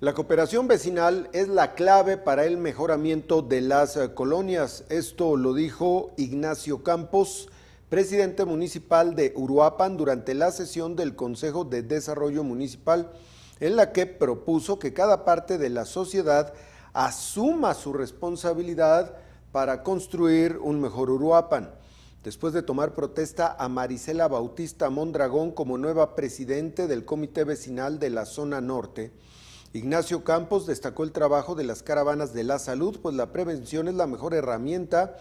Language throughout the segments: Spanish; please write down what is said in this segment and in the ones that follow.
La cooperación vecinal es la clave para el mejoramiento de las eh, colonias. Esto lo dijo Ignacio Campos, presidente municipal de Uruapan, durante la sesión del Consejo de Desarrollo Municipal, en la que propuso que cada parte de la sociedad asuma su responsabilidad para construir un mejor Uruapan. Después de tomar protesta a Marisela Bautista Mondragón como nueva presidente del Comité Vecinal de la Zona Norte, Ignacio Campos destacó el trabajo de las caravanas de la salud, pues la prevención es la mejor herramienta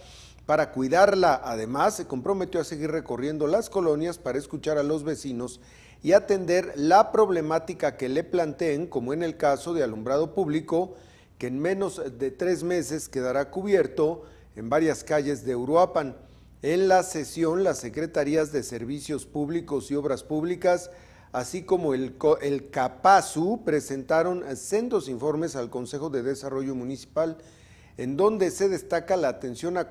para cuidarla. Además, se comprometió a seguir recorriendo las colonias para escuchar a los vecinos y atender la problemática que le planteen, como en el caso de alumbrado público, que en menos de tres meses quedará cubierto en varias calles de Uruapan. En la sesión, las secretarías de Servicios Públicos y Obras Públicas así como el, el CAPASU, presentaron sendos informes al Consejo de Desarrollo Municipal, en donde se destaca la atención a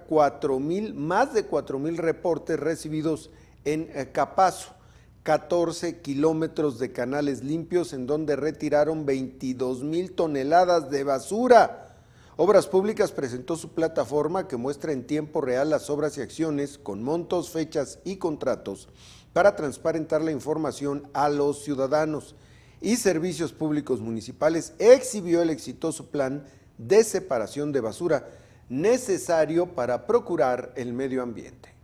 más de 4.000 reportes recibidos en eh, CAPASU. 14 kilómetros de canales limpios en donde retiraron 22 mil toneladas de basura Obras Públicas presentó su plataforma que muestra en tiempo real las obras y acciones con montos, fechas y contratos para transparentar la información a los ciudadanos. Y Servicios Públicos Municipales exhibió el exitoso plan de separación de basura necesario para procurar el medio ambiente.